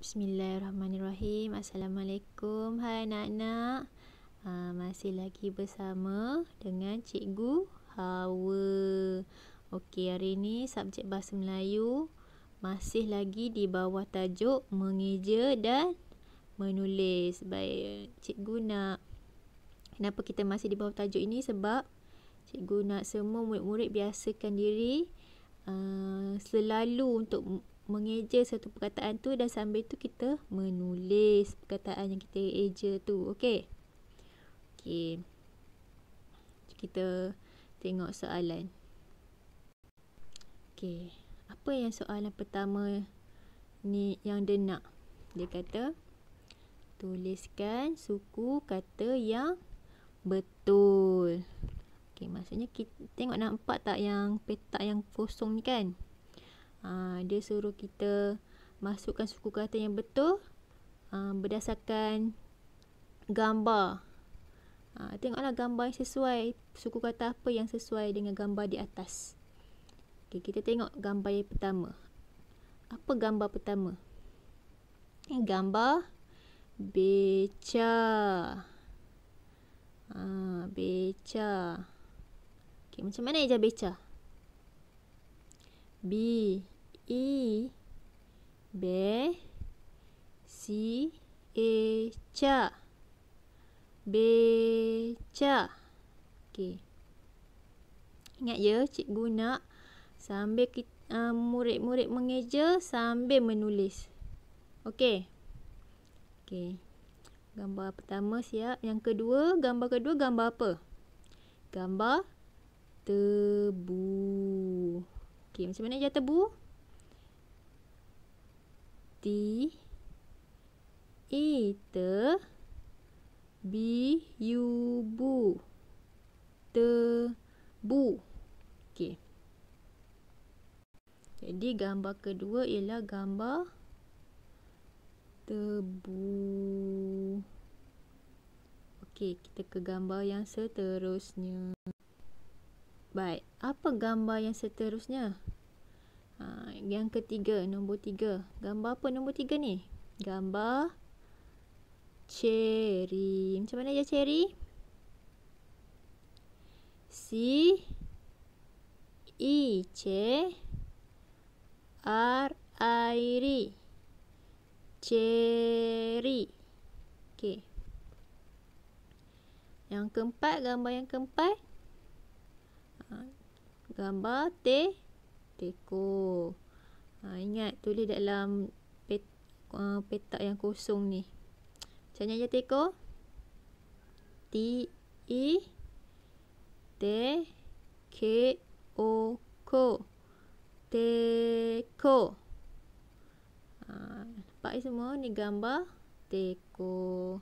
Bismillahirrahmanirrahim Assalamualaikum Hai anak-anak ha, ah, Masih lagi bersama Dengan cikgu Hawa Okey hari ni Subjek Bahasa Melayu Masih lagi di bawah tajuk Mengeja dan Menulis Baik Cikgu nak Kenapa kita masih di bawah tajuk ini Sebab Cikgu nak semua murid-murid Biasakan diri uh, Selalu untuk mengeja satu perkataan tu dan sambil tu kita menulis perkataan yang kita eja tu. Okey. Okey. Kita tengok soalan. Okey. Apa yang soalan pertama ni yang dia nak? Dia kata tuliskan suku kata yang betul. Okey, maksudnya kita tengok nampak tak yang petak yang kosong ni kan? ha, dia suruh kita masukkan suku kata yang betul ha, berdasarkan gambar ha, tengoklah gambar yang sesuai suku kata apa yang sesuai dengan gambar di atas okay, kita tengok gambar yang pertama apa gambar pertama gambar beca ha, beca okay, macam mana ejar beca B E B C A e, C B C Okey. Ingat ya, cikgu nak sambil kita, uh, murid-murid mengeja sambil menulis. Okey. Okey. Gambar pertama siap. Yang kedua, gambar kedua gambar apa? Gambar tebu. Okey, macam mana dia Tebu. T A T B U B T B bu okey jadi gambar kedua ialah gambar tebu okey kita ke gambar yang seterusnya baik apa gambar yang seterusnya Ha, yang ketiga, nombor tiga. Gambar apa nombor tiga ni? Gambar cherry. Macam mana dia cherry? C i e, C R I R I Cherry. Okey. Yang keempat, gambar yang keempat. Ha, gambar T teko ha, ingat tulis dalam pet, uh, petak yang kosong ni macam mana je teko T E T K O K O teko ha, nampak ni semua ni gambar teko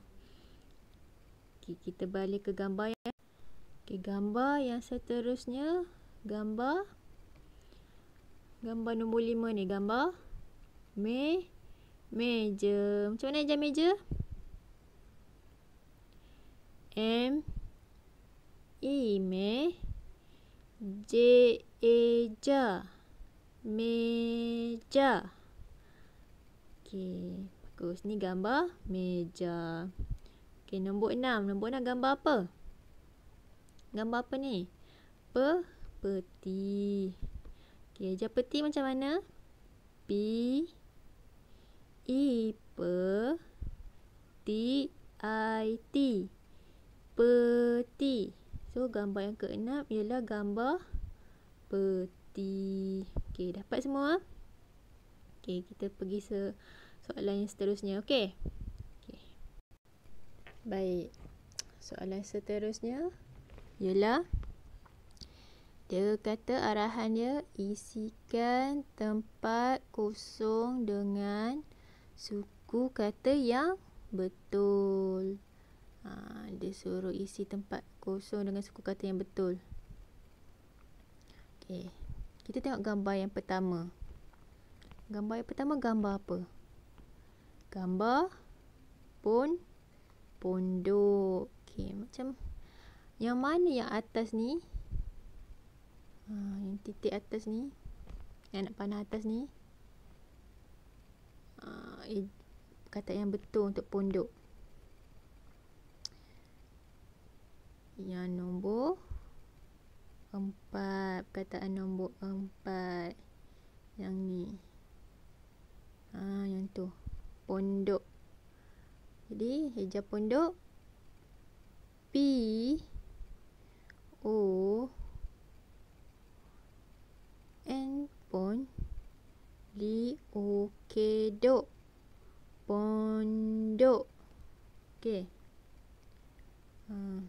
okay, kita balik ke gambar yang Okay, gambar yang seterusnya gambar Gambar nombor lima ni gambar me meja. Macam mana ejaan meja? M E me J E J meja. Okey, bagus. Ni gambar meja. Okey, nombor enam. Nombor enam gambar apa? Gambar apa ni? Pe peti. Okey, hijau peti macam mana? P I e, P T I T peti. So gambar yang keenam ialah gambar peti. Okey, dapat semua? Okey, kita pergi se soalan yang seterusnya. Okey. Okey. Baik. Soalan seterusnya ialah dia kata arahan dia isikan tempat kosong dengan suku kata yang betul. Ha, dia suruh isi tempat kosong dengan suku kata yang betul. Okay, Kita tengok gambar yang pertama. Gambar yang pertama gambar apa? Gambar pon pondok. Okay, macam yang mana yang atas ni Ah, yang titik atas ni yang anak panah atas ni uh, eh, kata yang betul untuk pondok yang nombor empat perkataan nombor empat yang ni ha, yang tu pondok jadi heja pondok P O N pon li o ke do pon do ke hmm.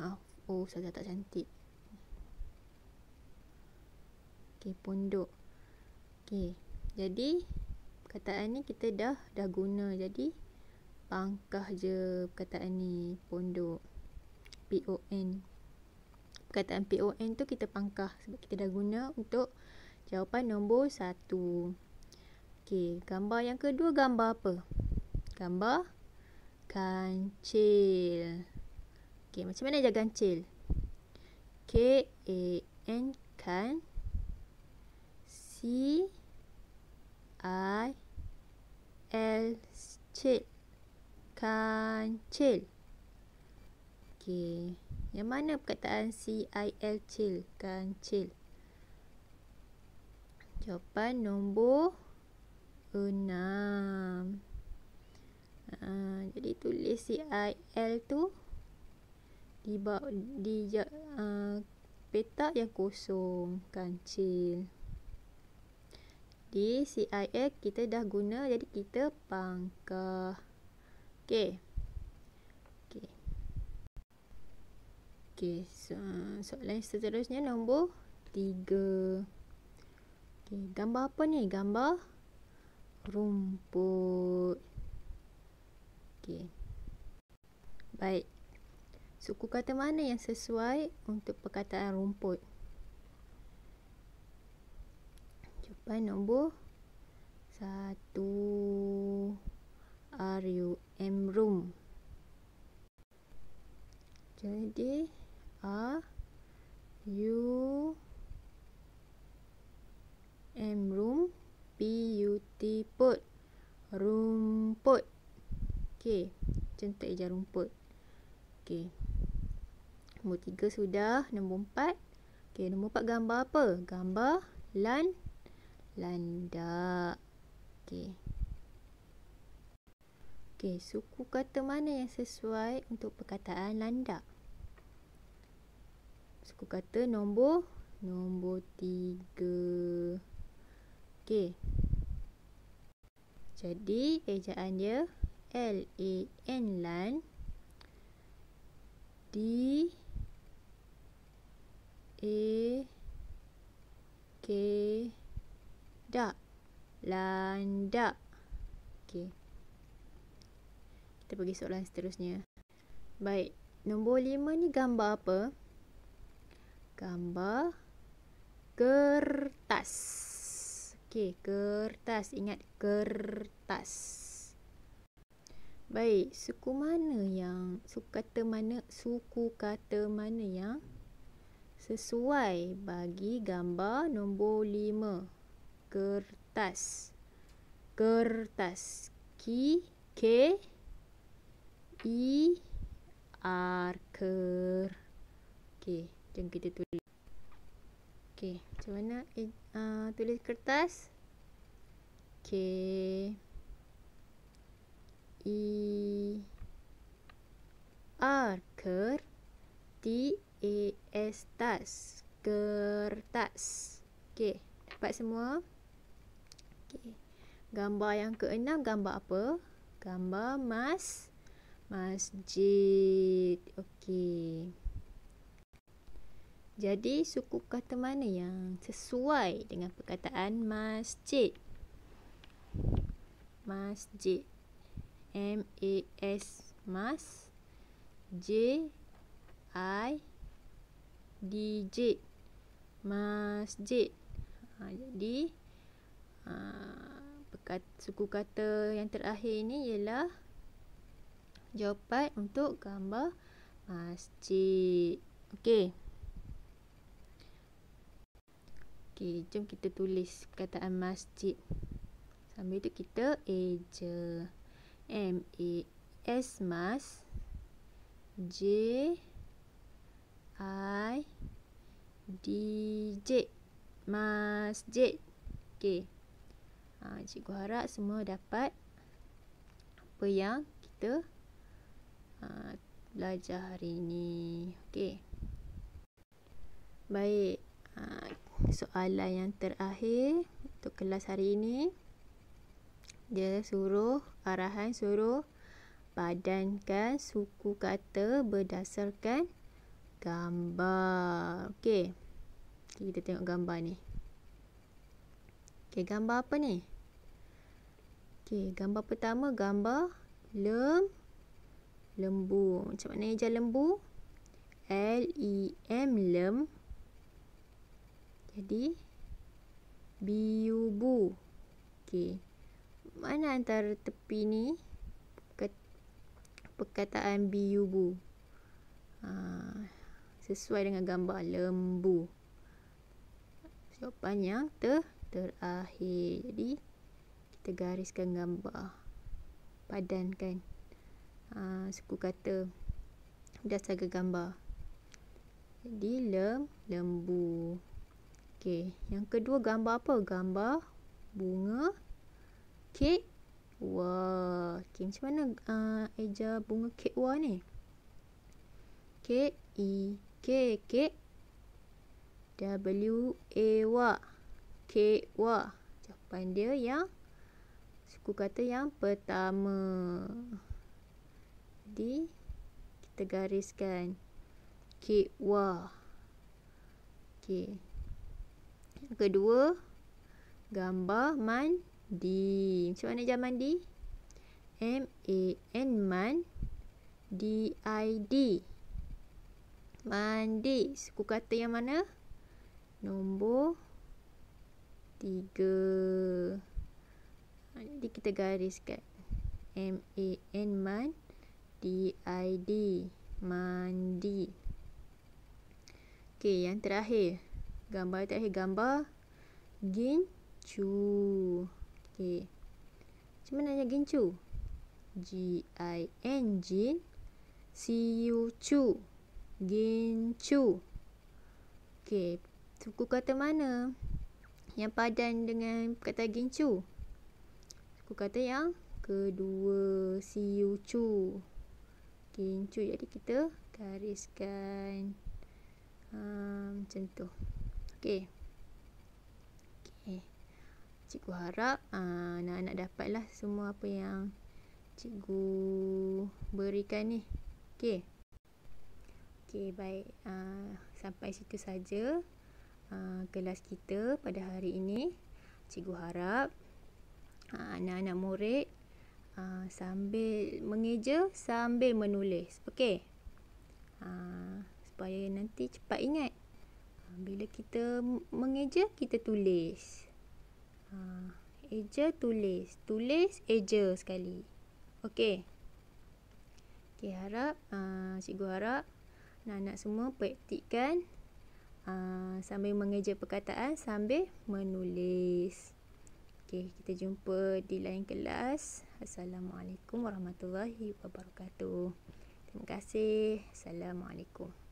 ah oh saya tak cantik ke okay, pon do okey jadi perkataan ni kita dah dah guna jadi pangkah je perkataan ni pondok p o n perkataan PON tu kita pangkah sebab kita dah guna untuk jawapan nombor satu. Okey, gambar yang kedua gambar apa? Gambar kancil. Okey, macam mana jaga kancil? K A N kan C I L C kancil. Okey. Yang mana perkataan C-I-L, chill, kan chill. Jawapan nombor 6. Uh, ah, jadi tulis C-I-L tu di, bawah di uh, petak yang kosong, kan chill. Di C-I-L kita dah guna jadi kita pangkah. Okey. Okey, so, uh, soalan seterusnya nombor 3. Okey, gambar apa ni? Gambar rumput. Okey. Baik. Suku kata mana yang sesuai untuk perkataan rumput? Jawapan nombor 1. Are you emrum? Jadi, a u m room p u t put rumput okey centik je rumput okey nombor tiga sudah nombor empat okey nombor empat gambar apa gambar lan landak okey Okay, suku kata mana yang sesuai untuk perkataan landak? suku kata nombor nombor tiga. Okey. Jadi ejaan dia L A N lan D A e K da landa. Okey. Kita pergi soalan seterusnya. Baik, nombor lima ni gambar apa? gambar kertas. Okey, kertas. Ingat kertas. Baik, suku mana yang suku kata mana suku kata mana yang sesuai bagi gambar nombor 5 kertas kertas k k i r k okey yang kita tulis ok macam mana uh, tulis kertas ok i r K E R t a s tas kertas ok dapat semua ok gambar yang keenam gambar apa gambar mas masjid okey jadi suku kata mana yang sesuai dengan perkataan masjid? Masjid. M A S mas J I D J masjid. Ha, jadi ha, perkat, suku kata yang terakhir ini ialah jawapan untuk gambar masjid. Okey. Okey, jom kita tulis kataan masjid. Sambil itu kita eja. M A S mas J I D J masjid. Okey. Ha, cikgu harap semua dapat apa yang kita ha, belajar hari ini. Okey. Baik soalan yang terakhir untuk kelas hari ini. Dia suruh arahan suruh padankan suku kata berdasarkan gambar. Okey. Okay, kita tengok gambar ni. Okey, gambar apa ni? Okey, gambar pertama gambar lem lembu. Macam mana eja lembu? L E M lem. Jadi biubu. okay Mana antara tepi ni perkataan biubu? Ha, sesuai dengan gambar lembu. Jawapan yang ter terakhir. Jadi kita gariskan gambar. Padankan. Ha, suku kata dasar gambar. Jadi lem lembu. Okey, yang kedua gambar apa? Gambar bunga kek. Wah, okay, macam mana uh, eja bunga kek wah ni? K E K K W A W K W jawapan dia yang suku kata yang pertama. Jadi kita gariskan K W. Okey. Yang kedua, gambar mandi. Macam mana jam mandi? M-A-N, man. D-I-D. Mandi. Suku kata yang mana? Nombor tiga. Jadi kita gariskan. M-A-N, man. D-I-D. Mandi. Okey, yang terakhir gambar terakhir gambar gincu okey macam mana nak gincu g i n g c u c gincu okey suku kata mana yang padan dengan kata gincu suku kata yang kedua c u c u gincu jadi kita gariskan um, macam tu Okey. Okey. Cikgu harap ah, anak-anak uh, dapatlah semua apa yang cikgu berikan ni. Okey. Okey, baik. Uh, sampai situ saja uh, kelas kita pada hari ini. Cikgu harap anak-anak uh, murid uh, sambil mengeja, sambil menulis. Okey. Uh, supaya nanti cepat ingat bila kita mengeja kita tulis ha, eja tulis tulis eja sekali okey okey harap a ha, uh, cikgu harap anak-anak semua praktikkan uh, sambil mengeja perkataan sambil menulis okey kita jumpa di lain kelas assalamualaikum warahmatullahi wabarakatuh terima kasih assalamualaikum